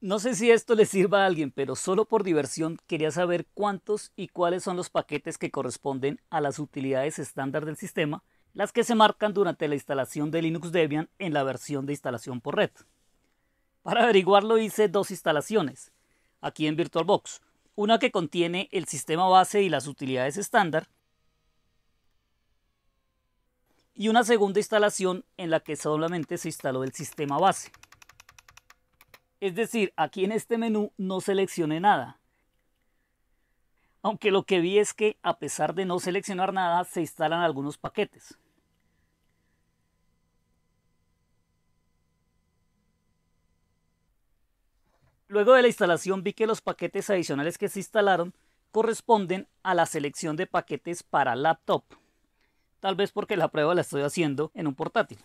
No sé si esto le sirva a alguien, pero solo por diversión quería saber cuántos y cuáles son los paquetes que corresponden a las utilidades estándar del sistema, las que se marcan durante la instalación de Linux Debian en la versión de instalación por red. Para averiguarlo hice dos instalaciones, aquí en VirtualBox, una que contiene el sistema base y las utilidades estándar, y una segunda instalación en la que solamente se instaló el sistema base. Es decir, aquí en este menú no seleccioné nada. Aunque lo que vi es que a pesar de no seleccionar nada, se instalan algunos paquetes. Luego de la instalación vi que los paquetes adicionales que se instalaron corresponden a la selección de paquetes para laptop. Tal vez porque la prueba la estoy haciendo en un portátil.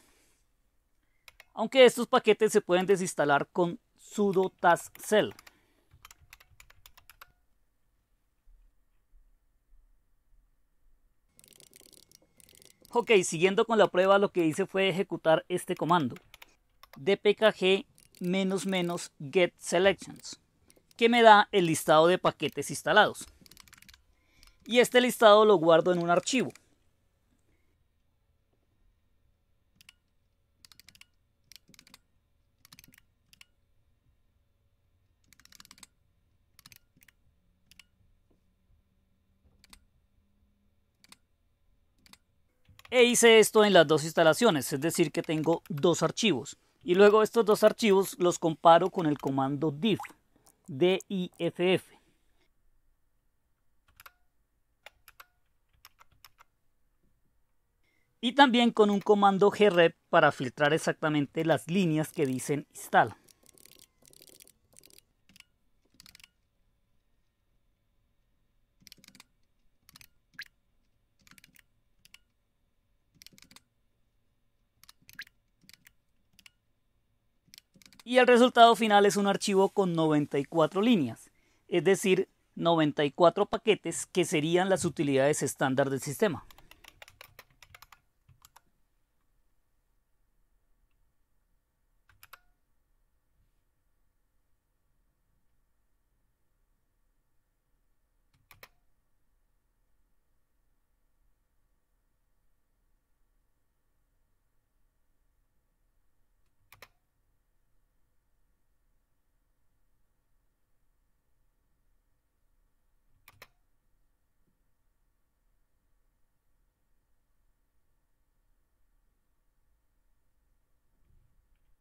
Aunque estos paquetes se pueden desinstalar con sudo cell Ok, siguiendo con la prueba lo que hice fue ejecutar este comando. dpkg get selections que me da el listado de paquetes instalados. Y este listado lo guardo en un archivo. E hice esto en las dos instalaciones, es decir que tengo dos archivos. Y luego estos dos archivos los comparo con el comando diff, diff. Y también con un comando grep para filtrar exactamente las líneas que dicen install. y el resultado final es un archivo con 94 líneas, es decir, 94 paquetes que serían las utilidades estándar del sistema.